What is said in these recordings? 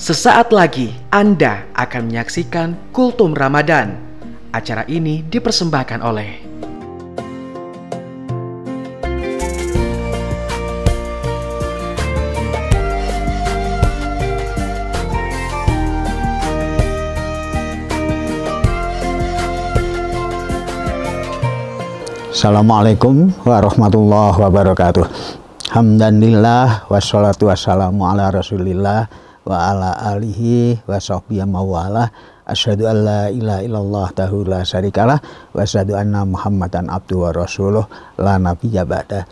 Sesaat lagi Anda akan menyaksikan Kultum Ramadan. Acara ini dipersembahkan oleh Assalamualaikum warahmatullahi wabarakatuh Hamdanillah wassalatu wassalamu ala rasulillah wa ala alihi wa sahbihi mawalah asyhadu an la ilaha illallah tahu la syarikalah wa asyhadu anna muhammadan abdu wa rasuluh la nabiyya ba'da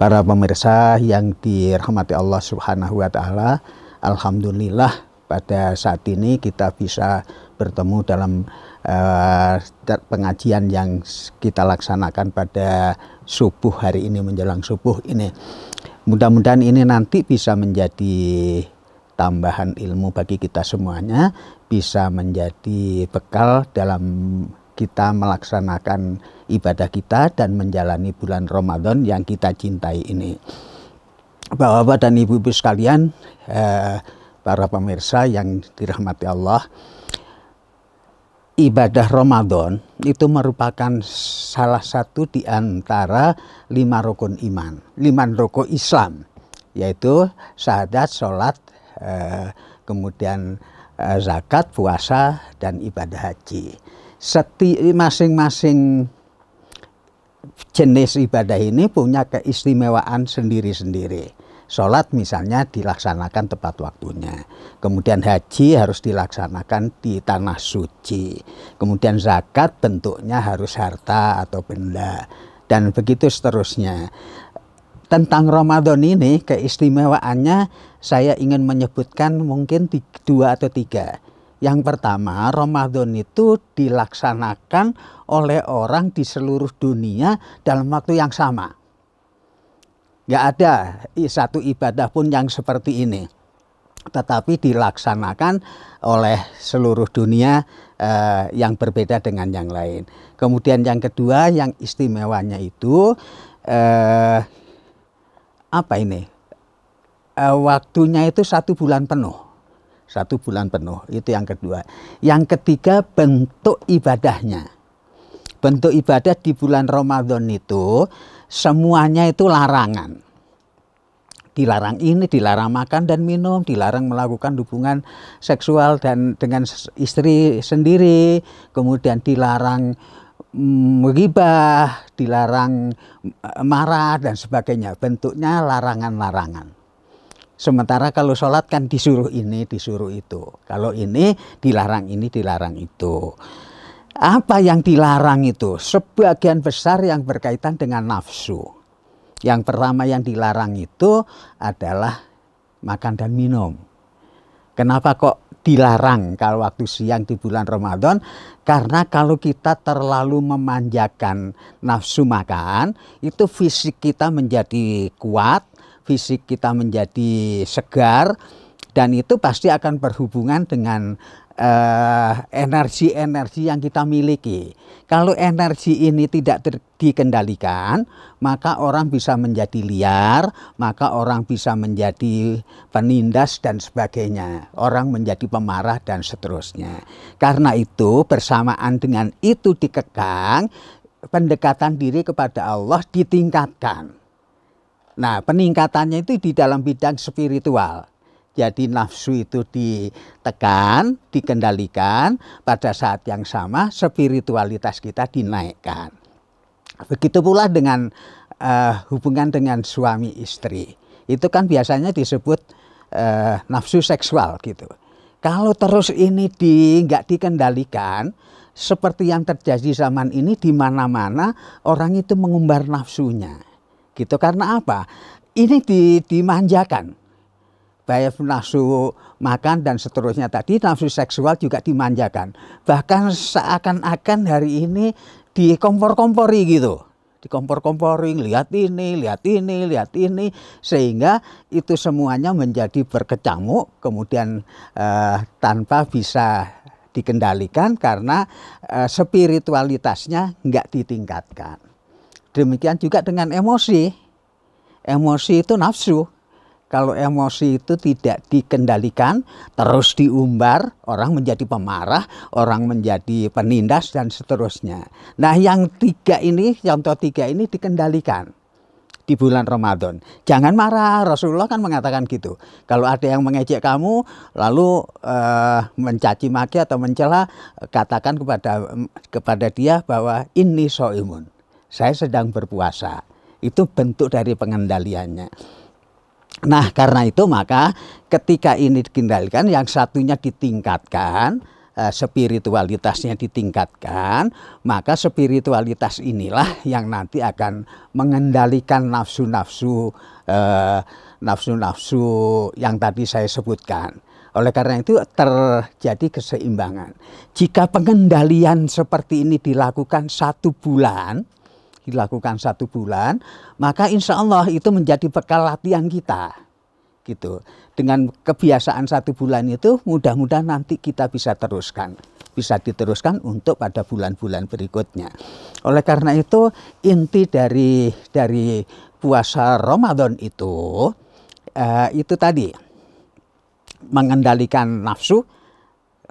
para pemirsa yang dirahmati Allah subhanahu wa ta'ala Alhamdulillah pada saat ini kita bisa bertemu dalam uh, pengajian yang kita laksanakan pada subuh hari ini menjelang subuh ini. Mudah-mudahan ini nanti bisa menjadi tambahan ilmu bagi kita semuanya bisa menjadi bekal dalam kita melaksanakan ibadah kita dan menjalani bulan Ramadan yang kita cintai ini. Bapak-bapak dan ibu-ibu sekalian, eh, para pemirsa yang dirahmati Allah, ibadah Ramadan itu merupakan salah satu di antara lima rukun iman, lima rukun Islam, yaitu syahadat, sholat, Eh, kemudian eh, zakat, puasa, dan ibadah haji. Seti masing-masing jenis ibadah ini punya keistimewaan sendiri-sendiri. Sholat misalnya dilaksanakan tepat waktunya. Kemudian haji harus dilaksanakan di tanah suci. Kemudian zakat bentuknya harus harta atau benda. Dan begitu seterusnya tentang Ramadan ini keistimewaannya saya ingin menyebutkan mungkin dua atau tiga. Yang pertama, Ramadan itu dilaksanakan oleh orang di seluruh dunia dalam waktu yang sama. Nggak ada satu ibadah pun yang seperti ini. Tetapi dilaksanakan oleh seluruh dunia eh, yang berbeda dengan yang lain. Kemudian yang kedua, yang istimewanya itu eh, apa ini e, waktunya itu satu bulan penuh satu bulan penuh itu yang kedua yang ketiga bentuk ibadahnya bentuk ibadah di bulan Ramadan itu semuanya itu larangan dilarang ini dilarang makan dan minum dilarang melakukan hubungan seksual dan dengan istri sendiri kemudian dilarang meribah, dilarang eh, marah dan sebagainya. Bentuknya larangan-larangan. Sementara kalau sholat kan disuruh ini, disuruh itu. Kalau ini dilarang ini, dilarang itu. Apa yang dilarang itu? Sebagian besar yang berkaitan dengan nafsu. Yang pertama yang dilarang itu adalah makan dan minum. Kenapa kok dilarang kalau waktu siang di bulan Ramadan? Karena kalau kita terlalu memanjakan nafsu makan, itu fisik kita menjadi kuat, fisik kita menjadi segar, dan itu pasti akan berhubungan dengan Eh, energi-energi uh, yang kita miliki. Kalau energi ini tidak dikendalikan, maka orang bisa menjadi liar, maka orang bisa menjadi penindas dan sebagainya. Orang menjadi pemarah dan seterusnya. Karena itu bersamaan dengan itu dikekang, pendekatan diri kepada Allah ditingkatkan. Nah, peningkatannya itu di dalam bidang spiritual jadi nafsu itu ditekan, dikendalikan, pada saat yang sama spiritualitas kita dinaikkan. Begitu pula dengan uh, hubungan dengan suami istri. Itu kan biasanya disebut uh, nafsu seksual gitu. Kalau terus ini di nggak dikendalikan, seperti yang terjadi zaman ini di mana-mana orang itu mengumbar nafsunya. Gitu karena apa? Ini di, dimanjakan baik nafsu makan dan seterusnya tadi nafsu seksual juga dimanjakan bahkan seakan-akan hari ini di kompor kompori gitu di kompor kompori lihat ini lihat ini lihat ini sehingga itu semuanya menjadi berkecamuk kemudian eh, tanpa bisa dikendalikan karena eh, spiritualitasnya nggak ditingkatkan demikian juga dengan emosi emosi itu nafsu kalau emosi itu tidak dikendalikan, terus diumbar, orang menjadi pemarah, orang menjadi penindas, dan seterusnya. Nah yang tiga ini, contoh tiga ini dikendalikan di bulan Ramadan. Jangan marah, Rasulullah kan mengatakan gitu. Kalau ada yang mengejek kamu, lalu uh, mencaci maki atau mencela, katakan kepada kepada dia bahwa ini soimun. Saya sedang berpuasa. Itu bentuk dari pengendaliannya. Nah, karena itu maka ketika ini dikendalikan, yang satunya ditingkatkan, eh, spiritualitasnya ditingkatkan, maka spiritualitas inilah yang nanti akan mengendalikan nafsu-nafsu eh, nafsu-nafsu yang tadi saya sebutkan. Oleh karena itu terjadi keseimbangan. Jika pengendalian seperti ini dilakukan satu bulan, dilakukan satu bulan, maka insya Allah itu menjadi bekal latihan kita. Gitu. Dengan kebiasaan satu bulan itu mudah-mudahan nanti kita bisa teruskan. Bisa diteruskan untuk pada bulan-bulan berikutnya. Oleh karena itu inti dari dari puasa Ramadan itu, uh, itu tadi mengendalikan nafsu,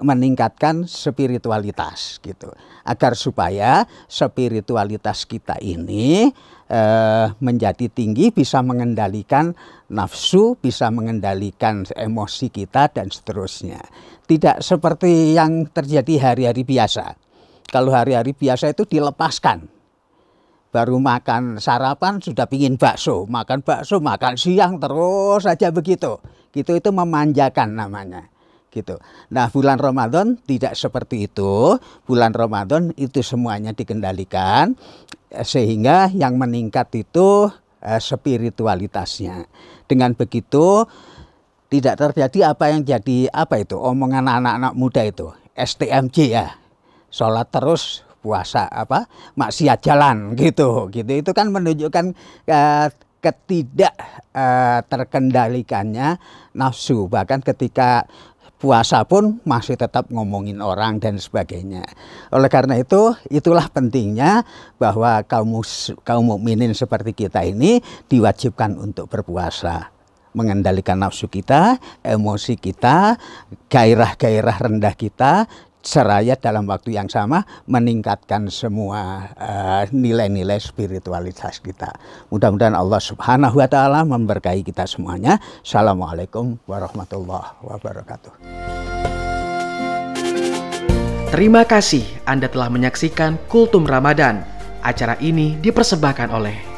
meningkatkan spiritualitas gitu agar supaya spiritualitas kita ini eh, menjadi tinggi bisa mengendalikan nafsu bisa mengendalikan emosi kita dan seterusnya tidak seperti yang terjadi hari-hari biasa kalau hari-hari biasa itu dilepaskan baru makan sarapan sudah pingin bakso, makan bakso, makan siang terus saja begitu. Gitu itu memanjakan namanya gitu. Nah, bulan Ramadan tidak seperti itu. Bulan Ramadan itu semuanya dikendalikan eh, sehingga yang meningkat itu eh, spiritualitasnya. Dengan begitu tidak terjadi apa yang jadi apa itu omongan anak-anak muda itu STMJ ya. Sholat terus puasa apa maksiat jalan gitu gitu itu kan menunjukkan eh, ketidak eh, terkendalikannya nafsu bahkan ketika puasa pun masih tetap ngomongin orang dan sebagainya. Oleh karena itu, itulah pentingnya bahwa kaum kaum mukminin seperti kita ini diwajibkan untuk berpuasa mengendalikan nafsu kita, emosi kita, gairah-gairah rendah kita seraya dalam waktu yang sama meningkatkan semua eh, nilai-nilai uh, spiritualitas kita. Mudah-mudahan Allah Subhanahu wa taala memberkahi kita semuanya. Assalamualaikum warahmatullahi wabarakatuh. Terima kasih Anda telah menyaksikan Kultum Ramadan. Acara ini dipersembahkan oleh